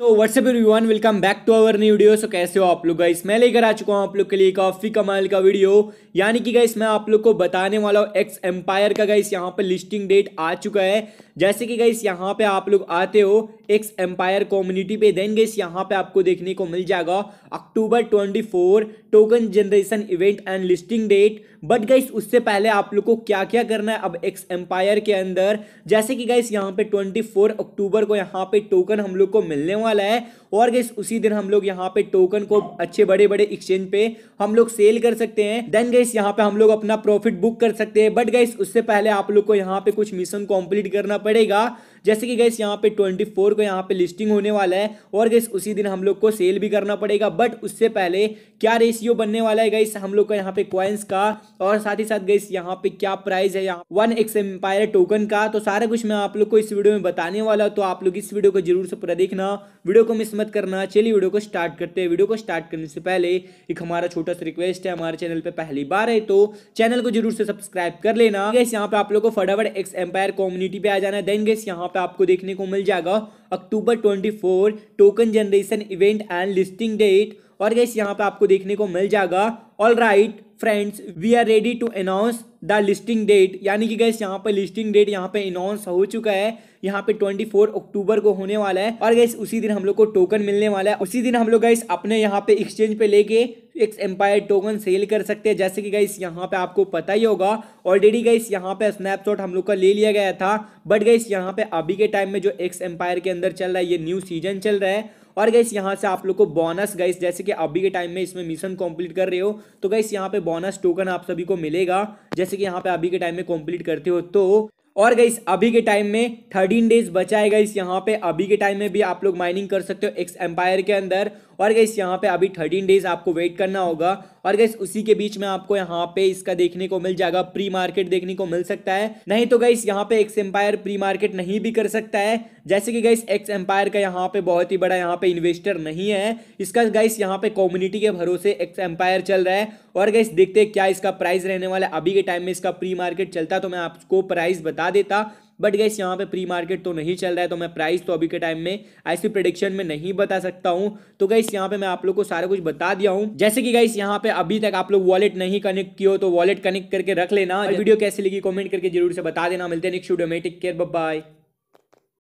so what's up one welcome back to our new video so कैसे हो आप लोग गाइस मैं लेकर आ चुका हूँ आप लोग के लिए काफ़ी कमाल का वीडियो यानी कि गाइस मैं आप लोग को बताने वाला हूँ एक्स एम्पायर का गाइस यहाँ पे लिस्टिंग डेट आ चुका है जैसे कि गाइस यहाँ पे आप लोग आते हो एक्स एम्पायर कम्युनिटी पे देंगे यहाँ पे आपको देखने को मिल जाएगा October twenty four token generation event and listing date but guys उससे पहले आप लोग को क्या क्या करना है अब एक्स एम्पायर के अंदर जैसे कि गाइस यहाँ पे ट्वेंटी फोर अक्टूबर को यहाँ पे टोकन हम लोग को मिलने वाला है और गैस उसी दिन हम लोग यहाँ पे टोकन को अच्छे बड़े बड़े एक्सचेंज पे हम लोग सेल कर सकते हैं देन गैस यहाँ पे हम लोग अपना प्रॉफिट बुक कर सकते हैं बट गैस उससे पहले आप लोग को यहाँ पे कुछ मिशन कंप्लीट करना पड़ेगा जैसे कि गैस यहाँ पे 24 को यहाँ पे लिस्टिंग होने वाला है और गैस उसी दिन हम लोग को सेल भी करना पड़ेगा बट उससे पहले क्या रेशियो बनने वाला है गैस हम लोग का यहाँ पे क्वाइंस का और साथ ही साथ गैस यहाँ पे क्या प्राइस है यहाँ वन एक्स एम्पायर टोकन का तो सारा कुछ मैं आप लोग को इस वीडियो में बताने वाला हूँ तो आप लोग इस वीडियो को जरूर से पूरा देखना वीडियो को मिस मत मत करना चलिए वीडियो को स्टार्ट करते हैं वीडियो को स्टार्ट करने से पहले एक हमारा छोटा सा रिक्वेस्ट है हमारे चैनल पे पहली बार है तो चैनल को जरूर से सब्सक्राइब कर लेना गैस यहाँ पे आप लोग को फटाफट एक्स एम्पायर कम्युनिटी पे आ जाना है देन गैस यहाँ पे आपको देखने को मिल जाएगा October 24 token generation event and listing date और गैस यहाँ पे आपको देखने को मिल जाएगा all right friends we are ready to announce the listing date यानी कि गैस यहाँ पे लिस्टिंग डेट यहाँ पे अनाउंस हो चुका है यहाँ पे 24 अक्टूबर को होने वाला है और गैस उसी दिन हम लोग को टोकन मिलने वाला है उसी दिन हम लोग गैस अपने यहाँ पे एक्सचेंज पे लेके एक्स एम्पायर टोकन सेल कर सकते हैं जैसे कि गाइस यहाँ पे आपको पता ही होगा ऑलरेडी गाइस यहाँ पे स्नैपशॉट हम लोग का ले लिया गया था बट गाइस यहाँ पे अभी के टाइम में जो एक्स एम्पायर के अंदर चल रहा है ये न्यू सीजन चल रहा है और गाइस यहाँ से आप लोग को बोनस गाइस जैसे कि अभी के टाइम में इसमें मिशन कंप्लीट कर रहे हो तो गाइस यहाँ पे बोनस टोकन आप सभी को मिलेगा जैसे कि यहाँ पे अभी के टाइम में कंप्लीट करते हो तो और गाइस अभी के टाइम में थर्टीन डेज बचाएगा इस यहाँ पे अभी के टाइम में भी आप लोग माइनिंग कर सकते हो एक्स एम्पायर के अंदर और गैस यहाँ पे अभी थर्टीन डेज आपको वेट करना होगा और गैस उसी के बीच में आपको यहाँ पे इसका देखने को मिल जाएगा प्री मार्केट देखने को मिल सकता है नहीं तो गैस यहाँ पे एक्स एम्पायर प्री मार्केट नहीं भी कर सकता है जैसे कि गैस एक्स एम्पायर का यहाँ पे बहुत ही बड़ा यहाँ पे इन्वेस्टर नहीं है इसका गैस यहाँ पे कम्युनिटी के भरोसे एक्स एम्पायर चल रहा है और गैस देखते क्या इसका प्राइस रहने वाला अभी के टाइम में इसका प्री मार्केट चलता तो मैं आपको प्राइस बता देता बट गैस यहाँ पे प्री मार्केट तो नहीं चल रहा है तो मैं प्राइस तो अभी के टाइम में ऐसी प्रोडिक्शन में नहीं बता सकता हूँ तो गैस यहाँ पे मैं आप लोग को सारा कुछ बता दिया हूँ जैसे कि गैस यहाँ पे अभी तक आप लोग वॉलेट नहीं कनेक्ट किया तो वॉलेट कनेक्ट करके रख लेना वीडियो कैसे लगी कॉमेंट करके जरूर से बता देना मिलते हैं नेक्स्ट वीडियो में टेक केयर बाय